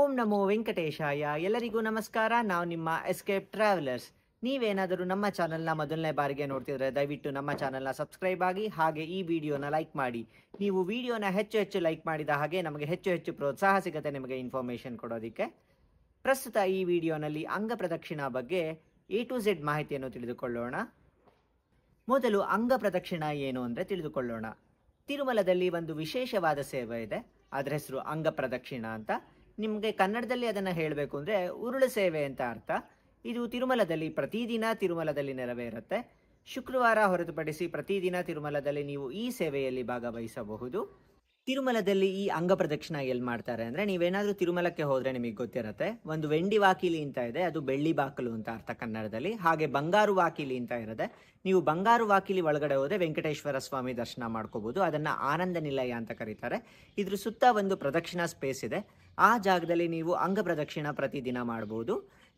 ಓಂ ನಮೋ ವೆಂಕಟೇಶಾಯ ಎಲ್ಲರಿಗೂ ನಮಸ್ಕಾರ ನಾವು ನಿಮ್ಮ ಎಸ್ಕೇಪ್ ಟ್ರಾವೆಲರ್ಸ್ ನೀವೇನಾದರೂ ನಮ್ಮ ಚಾನಲ್ನ ಮೊದಲನೇ ಬಾರಿಗೆ ನೋಡ್ತಿದ್ರೆ ದಯವಿಟ್ಟು ನಮ್ಮ ಚಾನೆಲ್ನ ಸಬ್ಸ್ಕ್ರೈಬ್ ಆಗಿ ಹಾಗೆ ಈ ವಿಡಿಯೋನ ಲೈಕ್ ಮಾಡಿ ನೀವು ವಿಡಿಯೋನ ಹೆಚ್ಚು ಹೆಚ್ಚು ಲೈಕ್ ಮಾಡಿದ ಹಾಗೆ ನಮಗೆ ಹೆಚ್ಚು ಹೆಚ್ಚು ಪ್ರೋತ್ಸಾಹ ಸಿಗುತ್ತೆ ನಿಮಗೆ ಇನ್ಫಾರ್ಮೇಷನ್ ಕೊಡೋದಕ್ಕೆ ಪ್ರಸ್ತುತ ಈ ವಿಡಿಯೋನಲ್ಲಿ ಅಂಗಪ್ರದಕ್ಷಿಣಾ ಬಗ್ಗೆ ಎ ಟು ಝೆಡ್ ಮಾಹಿತಿಯನ್ನು ತಿಳಿದುಕೊಳ್ಳೋಣ ಮೊದಲು ಪ್ರದಕ್ಷಿಣ ಏನು ಅಂದರೆ ತಿಳಿದುಕೊಳ್ಳೋಣ ತಿರುಮಲದಲ್ಲಿ ಒಂದು ವಿಶೇಷವಾದ ಸೇವೆ ಇದೆ ಅದರ ಹೆಸರು ಪ್ರದಕ್ಷಿಣ ಅಂತ ನಿಮಗೆ ಕನ್ನಡದಲ್ಲಿ ಅದನ್ನು ಹೇಳಬೇಕು ಅಂದರೆ ಉರುಳು ಸೇವೆ ಅಂತ ಅರ್ಥ ಇದು ತಿರುಮಲದಲ್ಲಿ ಪ್ರತಿದಿನ ತಿರುಮಲದಲ್ಲಿ ನೆರವೇರುತ್ತೆ ಶುಕ್ರವಾರ ಹೊರತುಪಡಿಸಿ ಪ್ರತಿದಿನ ತಿರುಮಲದಲ್ಲಿ ನೀವು ಈ ಸೇವೆಯಲ್ಲಿ ಭಾಗವಹಿಸಬಹುದು ತಿರುಮಲದಲ್ಲಿ ಈ ಅಂಗ ಪ್ರದಕ್ಷಿಣ ಎಲ್ಲಿ ಮಾಡ್ತಾರೆ ಅಂದರೆ ನೀವೇನಾದರೂ ತಿರುಮಲಕ್ಕೆ ಹೋದರೆ ನಿಮಗೆ ಗೊತ್ತಿರುತ್ತೆ ಒಂದು ವೆಂಡಿ ವಾಕಿಲಿ ಅಂತ ಇದೆ ಅದು ಬೆಳ್ಳಿ ಬಾಕಲು ಅಂತ ಅರ್ಥ ಕನ್ನಡದಲ್ಲಿ ಹಾಗೆ ಬಂಗಾರು ವಾಕಿಲಿ ಅಂತ ಇರದೆ ನೀವು ಬಂಗಾರು ವಾಕಿಲಿ ಒಳಗಡೆ ಹೋದರೆ ವೆಂಕಟೇಶ್ವರ ಸ್ವಾಮಿ ದರ್ಶನ ಮಾಡ್ಕೋಬೋದು ಅದನ್ನು ಆನಂದ ನಿಲಯ ಅಂತ ಕರೀತಾರೆ ಇದ್ರ ಸುತ್ತ ಒಂದು ಪ್ರದಕ್ಷಿಣಾ ಸ್ಪೇಸ್ ಇದೆ ಆ ಜಾಗದಲ್ಲಿ ನೀವು ಅಂಗ ಪ್ರದಕ್ಷಿಣ ಪ್ರತಿದಿನ ಮಾಡ್ಬೋದು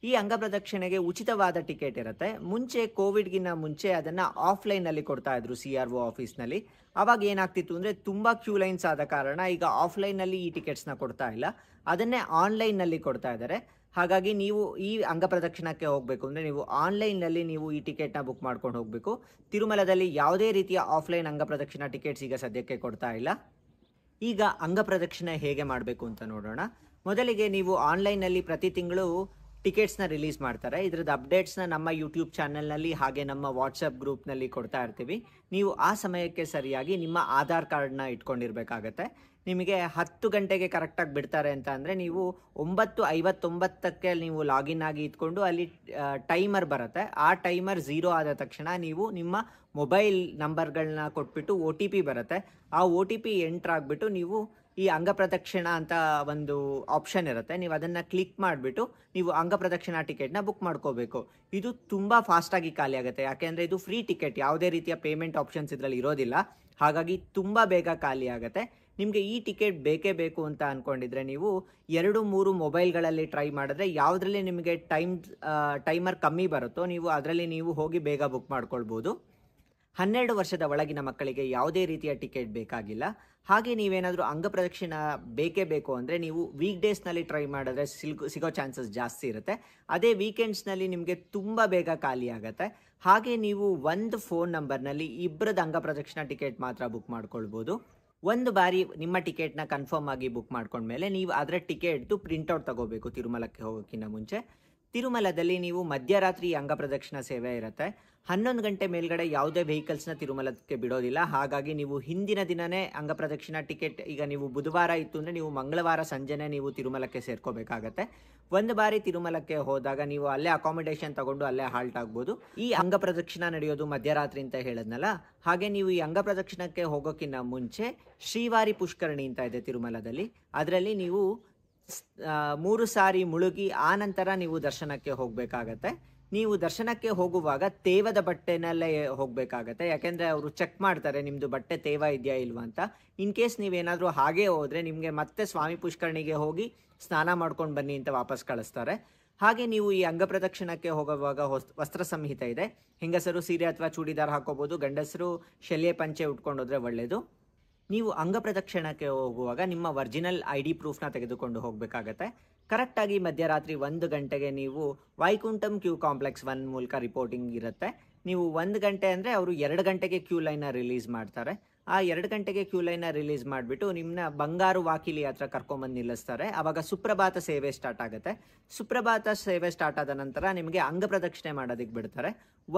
ಈ ಅಂಗಪ್ರದಕ್ಷಿಣೆಗೆ ಉಚಿತವಾದ ಟಿಕೆಟ್ ಇರುತ್ತೆ ಮುಂಚೆ ಕೋವಿಡ್ಗಿನ್ನ ಮುಂಚೆ ಅದನ್ನು ಆಫ್ಲೈನಲ್ಲಿ ಕೊಡ್ತಾ ಇದ್ರು ಸಿ ಆರ್ ಒ ಆಫೀಸ್ನಲ್ಲಿ ಅವಾಗ ಏನಾಗ್ತಿತ್ತು ಅಂದರೆ ತುಂಬ ಕ್ಯೂ ಲೈನ್ಸ್ ಆದ ಕಾರಣ ಈಗ ಆಫ್ಲೈನಲ್ಲಿ ಈ ಟಿಕೆಟ್ಸ್ನ ಕೊಡ್ತಾ ಇಲ್ಲ ಅದನ್ನೇ ಆನ್ಲೈನ್ನಲ್ಲಿ ಕೊಡ್ತಾ ಇದ್ದಾರೆ ಹಾಗಾಗಿ ನೀವು ಈ ಅಂಗಪ್ರದಕ್ಷಿಣಕ್ಕೆ ಹೋಗಬೇಕು ಅಂದರೆ ನೀವು ಆನ್ಲೈನ್ನಲ್ಲಿ ನೀವು ಈ ಟಿಕೆಟ್ನ ಬುಕ್ ಮಾಡ್ಕೊಂಡು ಹೋಗಬೇಕು ತಿರುಮಲದಲ್ಲಿ ಯಾವುದೇ ರೀತಿಯ ಆಫ್ಲೈನ್ ಅಂಗಪ್ರದಕ್ಷಿಣ ಟಿಕೆಟ್ಸ್ ಈಗ ಸದ್ಯಕ್ಕೆ ಕೊಡ್ತಾ ಇಲ್ಲ ಈಗ ಅಂಗಪ್ರದಕ್ಷಿಣೆ ಹೇಗೆ ಮಾಡಬೇಕು ಅಂತ ನೋಡೋಣ ಮೊದಲಿಗೆ ನೀವು ಆನ್ಲೈನ್ನಲ್ಲಿ ಪ್ರತಿ ತಿಂಗಳು ಟಿಕೆಟ್ಸ್ನ ರಿಲೀಸ್ ಮಾಡ್ತಾರೆ ಇದ್ರದ್ದು ಅಪ್ಡೇಟ್ಸ್ನ ನಮ್ಮ ಯೂಟ್ಯೂಬ್ ಚಾನಲ್ನಲ್ಲಿ ಹಾಗೆ ನಮ್ಮ ವಾಟ್ಸಪ್ ಗ್ರೂಪ್ನಲ್ಲಿ ಕೊಡ್ತಾ ಇರ್ತೀವಿ ನೀವು ಆ ಸಮಯಕ್ಕೆ ಸರಿಯಾಗಿ ನಿಮ್ಮ ಆಧಾರ್ ಕಾರ್ಡ್ನ ಇಟ್ಕೊಂಡಿರಬೇಕಾಗತ್ತೆ ನಿಮಗೆ ಹತ್ತು ಗಂಟೆಗೆ ಕರೆಕ್ಟಾಗಿ ಬಿಡ್ತಾರೆ ಅಂತ ಅಂದರೆ ನೀವು ಒಂಬತ್ತು ಐವತ್ತೊಂಬತ್ತಕ್ಕೆ ನೀವು ಲಾಗಿನ್ ಆಗಿ ಇಟ್ಕೊಂಡು ಅಲ್ಲಿ ಟೈಮರ್ ಬರುತ್ತೆ ಆ ಟೈಮರ್ ಝೀರೋ ಆದ ತಕ್ಷಣ ನೀವು ನಿಮ್ಮ ಮೊಬೈಲ್ ನಂಬರ್ಗಳನ್ನ ಕೊಟ್ಬಿಟ್ಟು ಒ ಟಿ ಪಿ ಬರುತ್ತೆ ಆ ಒ ಟಿ ಪಿ ಎಂಟ್ರ್ ಆಗಿಬಿಟ್ಟು ನೀವು ಈ ಪ್ರದಕ್ಷಿಣ ಅಂತ ಒಂದು ಆಪ್ಷನ್ ಇರುತ್ತೆ ನೀವು ಅದನ್ನು ಕ್ಲಿಕ್ ಮಾಡಿಬಿಟ್ಟು ನೀವು ಅಂಗಪ್ರದಕ್ಷಿಣಾ ಟಿಕೆಟ್ನ ಬುಕ್ ಮಾಡ್ಕೋಬೇಕು ಇದು ತುಂಬ ಫಾಸ್ಟಾಗಿ ಖಾಲಿ ಆಗುತ್ತೆ ಯಾಕೆಂದರೆ ಇದು ಫ್ರೀ ಟಿಕೆಟ್ ಯಾವುದೇ ರೀತಿಯ ಪೇಮೆಂಟ್ ಆಪ್ಷನ್ಸ್ ಇದರಲ್ಲಿ ಇರೋದಿಲ್ಲ ಹಾಗಾಗಿ ತುಂಬ ಬೇಗ ಖಾಲಿ ಆಗುತ್ತೆ ನಿಮಗೆ ಈ ಟಿಕೆಟ್ ಬೇಕೇ ಬೇಕು ಅಂತ ಅಂದ್ಕೊಂಡಿದ್ರೆ ನೀವು ಎರಡು ಮೂರು ಮೊಬೈಲ್ಗಳಲ್ಲಿ ಟ್ರೈ ಮಾಡಿದ್ರೆ ಯಾವುದರಲ್ಲಿ ನಿಮಗೆ ಟೈಮ್ ಟೈಮರ್ ಕಮ್ಮಿ ಬರುತ್ತೋ ನೀವು ಅದರಲ್ಲಿ ನೀವು ಹೋಗಿ ಬೇಗ ಬುಕ್ ಮಾಡ್ಕೊಳ್ಬೋದು ಹನ್ನೆರಡು ವರ್ಷದ ಒಳಗಿನ ಮಕ್ಕಳಿಗೆ ಯಾವುದೇ ರೀತಿಯ ಟಿಕೆಟ್ ಬೇಕಾಗಿಲ್ಲ ಹಾಗೆ ನೀವೇನಾದರೂ ಅಂಗಪ್ರದಕ್ಷಿಣ ಬೇಕೇ ಬೇಕು ಅಂದರೆ ನೀವು ವೀಕ್ ಡೇಸ್ನಲ್ಲಿ ಟ್ರೈ ಮಾಡಿದ್ರೆ ಸಿಲ್ಕ್ ಸಿಗೋ ಚಾನ್ಸಸ್ ಜಾಸ್ತಿ ಇರುತ್ತೆ ಅದೇ ವೀಕೆಂಡ್ಸ್ನಲ್ಲಿ ನಿಮಗೆ ತುಂಬ ಬೇಗ ಖಾಲಿ ಆಗುತ್ತೆ ಹಾಗೆ ನೀವು ಒಂದು ಫೋನ್ ನಂಬರ್ನಲ್ಲಿ ಇಬ್ಬರದ ಅಂಗಪ್ರದಕ್ಷಿಣ ಟಿಕೆಟ್ ಮಾತ್ರ ಬುಕ್ ಮಾಡ್ಕೊಳ್ಬೋದು ಒಂದು ಬಾರಿ ನಿಮ್ಮ ಟಿಕೆಟ್ನ ಕನ್ಫರ್ಮ್ ಆಗಿ ಬುಕ್ ಮಾಡ್ಕೊಂಡ್ಮೇಲೆ ನೀವು ಅದರ ಟಿಕೆಟ್ದು ಪ್ರಿಂಟೌಟ್ ತಗೋಬೇಕು ತಿರುಮಲಕ್ಕೆ ಹೋಗೋಕ್ಕಿಂತ ಮುಂಚೆ ತಿರುಮಲದಲ್ಲಿ ನೀವು ಮಧ್ಯರಾತ್ರಿ ಅಂಗಪ್ರದಕ್ಷಿಣ ಸೇವೆ ಇರುತ್ತೆ ಹನ್ನೊಂದು ಗಂಟೆ ಮೇಲ್ಗಡೆ ಯಾವುದೇ ವೆಹಿಕಲ್ಸ್ನ ತಿರುಮಲಕ್ಕೆ ಬಿಡೋದಿಲ್ಲ ಹಾಗಾಗಿ ನೀವು ಹಿಂದಿನ ದಿನವೇ ಅಂಗಪ್ರದಕ್ಷಿಣ ಟಿಕೆಟ್ ಈಗ ನೀವು ಬುಧವಾರ ಇತ್ತು ಅಂದರೆ ನೀವು ಮಂಗಳವಾರ ಸಂಜೆನೇ ನೀವು ತಿರುಮಲಕ್ಕೆ ಸೇರ್ಕೋಬೇಕಾಗತ್ತೆ ಒಂದು ಬಾರಿ ತಿರುಮಲಕ್ಕೆ ಹೋದಾಗ ನೀವು ಅಲ್ಲೇ ಅಕಾಮಿಡೇಷನ್ ತಗೊಂಡು ಅಲ್ಲೇ ಹಾಲ್ಟ್ ಆಗ್ಬೋದು ಈ ಅಂಗಪ್ರದಕ್ಷಿಣ ನಡೆಯೋದು ಮಧ್ಯರಾತ್ರಿ ಅಂತ ಹೇಳಿದ್ನಲ್ಲ ಹಾಗೆ ನೀವು ಈ ಅಂಗಪ್ರದಕ್ಷಿಣಕ್ಕೆ ಹೋಗೋಕ್ಕಿಂತ ಮುಂಚೆ ಶ್ರೀವಾರಿ ಪುಷ್ಕರಣಿ ಅಂತ ಇದೆ ತಿರುಮಲದಲ್ಲಿ ಅದರಲ್ಲಿ ನೀವು ಮೂರು ಸಾರಿ ಮುಳುಗಿ ಆ ನಂತರ ನೀವು ದರ್ಶನಕ್ಕೆ ಹೋಗಬೇಕಾಗತ್ತೆ ನೀವು ದರ್ಶನಕ್ಕೆ ಹೋಗುವಾಗ ತೇವದ ಬಟ್ಟೆನಲ್ಲೇ ಹೋಗಬೇಕಾಗತ್ತೆ ಯಾಕೆಂದರೆ ಅವರು ಚೆಕ್ ಮಾಡ್ತಾರೆ ನಿಮ್ಮದು ಬಟ್ಟೆ ತೇವ ಇದೆಯಾ ಇಲ್ವಾ ಅಂತ ಇನ್ ಕೇಸ್ ನೀವೇನಾದರೂ ಹಾಗೆ ಹೋದರೆ ನಿಮಗೆ ಮತ್ತೆ ಸ್ವಾಮಿ ಪುಷ್ಕರಣಿಗೆ ಹೋಗಿ ಸ್ನಾನ ಮಾಡ್ಕೊಂಡು ಬನ್ನಿ ಅಂತ ವಾಪಸ್ ಕಳಿಸ್ತಾರೆ ಹಾಗೆ ನೀವು ಈ ಅಂಗಪ್ರದಕ್ಷಿಣಕ್ಕೆ ಹೋಗುವಾಗ ಹೊಸ್ ವಸ್ತ್ರ ಸಂಹಿತೆ ಇದೆ ಹೆಂಗಸರು ಸೀರೆ ಅಥವಾ ಚೂಡಿದಾರ್ ಹಾಕೋಬೋದು ಗಂಡಸರು ಶಲ್ಯ ಪಂಚೆ ಉಟ್ಕೊಂಡೋದ್ರೆ ಒಳ್ಳೆಯದು ನೀವು ಅಂಗಪ್ರದಕ್ಷಿಣಕ್ಕೆ ಹೋಗುವಾಗ ನಿಮ್ಮ ಒರಿಜಿನಲ್ ಐ ಡಿ ಪ್ರೂಫ್ನ ತೆಗೆದುಕೊಂಡು ಹೋಗಬೇಕಾಗತ್ತೆ ಕರೆಕ್ಟಾಗಿ ಮಧ್ಯರಾತ್ರಿ ಒಂದು ಗಂಟೆಗೆ ನೀವು ವೈಕುಂಠಂ ಕ್ಯೂ ಕಾಂಪ್ಲೆಕ್ಸ್ ಒನ್ ಮೂಲಕ ರಿಪೋರ್ಟಿಂಗ್ ಇರುತ್ತೆ ನೀವು ಒಂದು ಗಂಟೆ ಅಂದರೆ ಅವರು ಎರಡು ಗಂಟೆಗೆ ಕ್ಯೂ ಲೈನ್ನ ರಿಲೀಸ್ ಮಾಡ್ತಾರೆ ಆ ಎರಡು ಗಂಟೆಗೆ ಕ್ಯೂ ಲೈನ್ ರಿಲೀಸ್ ಮಾಡಿಬಿಟ್ಟು ನಿಮ್ಮನ್ನ ಬಂಗಾರು ವಾಕಿಲಿ ಹತ್ರ ಕರ್ಕೊಂಬಂದು ನಿಲ್ಲಿಸ್ತಾರೆ ಆವಾಗ ಸುಪ್ರಭಾತ ಸೇವೆ ಸ್ಟಾರ್ಟ್ ಆಗುತ್ತೆ ಸುಪ್ರಭಾತ ಸೇವೆ ಸ್ಟಾರ್ಟ್ ಆದ ನಂತರ ನಿಮಗೆ ಅಂಗಪ್ರದಕ್ಷಿಣೆ ಮಾಡೋದಕ್ಕೆ ಬಿಡ್ತಾರೆ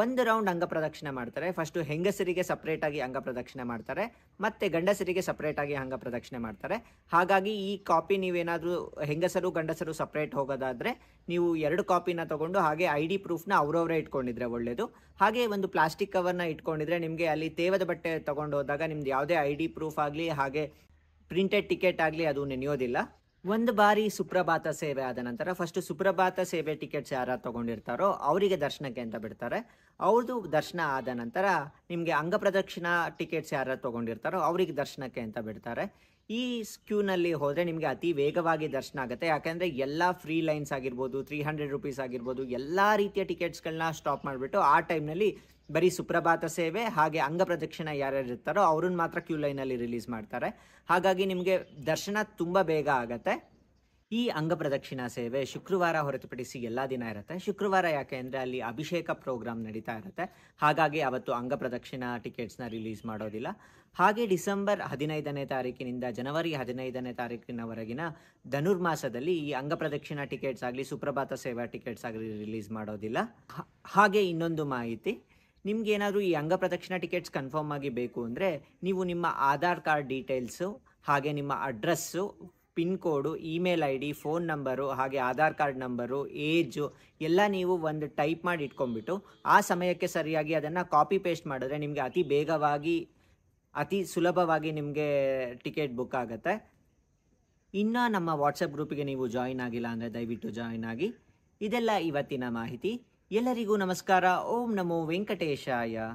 ಒಂದು ರೌಂಡ್ ಅಂಗಪ್ರದಕ್ಷಿಣೆ ಮಾಡ್ತಾರೆ ಫಸ್ಟು ಹೆಂಗಸರಿಗೆ ಸಪ್ರೇಟಾಗಿ ಅಂಗಪ್ರದಕ್ಷಿಣೆ ಮಾಡ್ತಾರೆ ಮತ್ತು ಗಂಡಸರಿಗೆ ಸಪ್ರೇಟಾಗಿ ಅಂಗಪ್ರದಕ್ಷಿಣೆ ಮಾಡ್ತಾರೆ ಹಾಗಾಗಿ ಈ ಕಾಪಿ ನೀವೇನಾದರೂ ಹೆಂಗಸರು ಗಂಡಸರು ಸಪ್ರೇಟ್ ಹೋಗೋದಾದರೆ ನೀವು ಎರಡು ಕಾಪಿನ ತೊಗೊಂಡು ಹಾಗೆ ಐ ಡಿ ಪ್ರೂಫ್ನ ಅವರವರೇ ಇಟ್ಕೊಂಡಿದ್ರೆ ಒಳ್ಳೆಯದು ಹಾಗೆ ಒಂದು ಪ್ಲಾಸ್ಟಿಕ್ ಕವರ್ನ ಇಟ್ಕೊಂಡಿದ್ರೆ ನಿಮಗೆ ಅಲ್ಲಿ ತೇವದ ಬಟ್ಟೆ ತೊಗೊಂಡು ಹೋದಾಗ ನಿಮ್ದು ಯಾವುದೇ ಐ ಡಿ ಪ್ರೂಫ್ ಆಗಲಿ ಹಾಗೆ ಪ್ರಿಂಟೆಡ್ ಟಿಕೆಟ್ ಆಗಲಿ ಅದು ನೆನೆಯೋದಿಲ್ಲ ಒಂದು ಬಾರಿ ಸುಪ್ರಭಾತ ಸೇವೆ ಆದ ನಂತರ ಫಸ್ಟ್ ಸುಪ್ರಭಾತ ಸೇವೆ ಟಿಕೆಟ್ಸ್ ಯಾರು ತಗೊಂಡಿರ್ತಾರೋ ಅವರಿಗೆ ದರ್ಶನಕ್ಕೆ ಅಂತ ಬಿಡ್ತಾರೆ ಅವ್ರದ್ದು ದರ್ಶನ ಆದ ನಂತರ ನಿಮಗೆ ಅಂಗಪ್ರದಕ್ಷಿಣಾ ಟಿಕೆಟ್ಸ್ ಯಾರು ತೊಗೊಂಡಿರ್ತಾರೋ ಅವ್ರಿಗೆ ದರ್ಶನಕ್ಕೆ ಅಂತ ಬಿಡ್ತಾರೆ ಈ ಕ್ಯೂನಲ್ಲಿ ಹೋದರೆ ನಿಮಗೆ ಅತಿ ವೇಗವಾಗಿ ದರ್ಶನ ಆಗುತ್ತೆ ಯಾಕೆಂದರೆ ಎಲ್ಲ ಫ್ರೀ ಲೈನ್ಸ್ ಆಗಿರ್ಬೋದು ತ್ರೀ ಹಂಡ್ರೆಡ್ ರುಪೀಸ್ ಆಗಿರ್ಬೋದು ಎಲ್ಲ ರೀತಿಯ ಟಿಕೆಟ್ಸ್ಗಳನ್ನ ಸ್ಟಾಪ್ ಮಾಡಿಬಿಟ್ಟು ಆ ಟೈಮ್ನಲ್ಲಿ ಬರೀ ಸುಪ್ರಭಾತ ಸೇವೆ ಹಾಗೆ ಅಂಗಪ್ರದಕ್ಷಿಣ ಯಾರ್ಯಾರು ಇರ್ತಾರೋ ಅವ್ರನ್ನ ಮಾತ್ರ ಕ್ಯೂ ಲೈನಲ್ಲಿ ರಿಲೀಸ್ ಮಾಡ್ತಾರೆ ಹಾಗಾಗಿ ನಿಮಗೆ ದರ್ಶನ ತುಂಬ ಬೇಗ ಆಗುತ್ತೆ ಈ ಅಂಗಪ್ರದಕ್ಷಿಣಾ ಸೇವೆ ಶುಕ್ರವಾರ ಹೊರತುಪಡಿಸಿ ಎಲ್ಲ ದಿನ ಇರುತ್ತೆ ಶುಕ್ರವಾರ ಯಾಕೆ ಅಂದರೆ ಅಲ್ಲಿ ಅಭಿಷೇಕ ಪ್ರೋಗ್ರಾಮ್ ನಡೀತಾ ಇರುತ್ತೆ ಹಾಗಾಗಿ ಅವತ್ತು ಅಂಗಪ್ರದಕ್ಷಿಣಾ ಟಿಕೆಟ್ಸ್ನ ರಿಲೀಸ್ ಮಾಡೋದಿಲ್ಲ ಹಾಗೆ ಡಿಸೆಂಬರ್ ಹದಿನೈದನೇ ತಾರೀಕಿನಿಂದ ಜನವರಿ ಹದಿನೈದನೇ ತಾರೀಕಿನವರೆಗಿನ ಧನುರ್ಮಾಸದಲ್ಲಿ ಈ ಅಂಗಪ್ರದಕ್ಷಿಣಾ ಟಿಕೆಟ್ಸ್ ಆಗಲಿ ಸುಪ್ರಭಾತ ಸೇವಾ ಟಿಕೆಟ್ಸ್ ಆಗಲಿ ರಿಲೀಸ್ ಮಾಡೋದಿಲ್ಲ ಹಾಗೆ ಇನ್ನೊಂದು ಮಾಹಿತಿ ಏನಾದರೂ ಈ ಅಂಗಪ್ರದಕ್ಷಿಣಾ ಟಿಕೆಟ್ಸ್ ಕನ್ಫರ್ಮ್ ಆಗಿ ಬೇಕು ಅಂದರೆ ನೀವು ನಿಮ್ಮ ಆಧಾರ್ ಕಾರ್ಡ್ ಡೀಟೇಲ್ಸು ಹಾಗೆ ನಿಮ್ಮ address pin code email I D phone number ಹಾಗೆ ಆಧಾರ್ ಕಾರ್ಡ್ ನಂಬರು ಏಜು ಎಲ್ಲ ನೀವು ಒಂದು ಟೈಪ್ ಮಾಡಿ ಇಟ್ಕೊಂಡ್ಬಿಟ್ಟು ಆ ಸಮಯಕ್ಕೆ ಸರಿಯಾಗಿ ಅದನ್ನು ಕಾಪಿ ಪೇಸ್ಟ್ ಮಾಡಿದ್ರೆ ನಿಮಗೆ ಅತಿ ಬೇಗವಾಗಿ ಅತಿ ಸುಲಭವಾಗಿ ನಿಮಗೆ ಟಿಕೆಟ್ ಬುಕ್ ಆಗುತ್ತೆ ಇನ್ನು ನಮ್ಮ ವಾಟ್ಸಪ್ ಗ್ರೂಪಿಗೆ ನೀವು ಜಾಯಿನ್ ಆಗಿಲ್ಲ ಅಂದರೆ ದಯವಿಟ್ಟು ಜಾಯಿನ್ ಆಗಿ ಇದೆಲ್ಲ ಇವತ್ತಿನ ಮಾಹಿತಿ ಎಲ್ಲರಿಗೂ ನಮಸ್ಕಾರ ಓಂ ನಮೋ ವೆಂಕಟೇಶಾಯ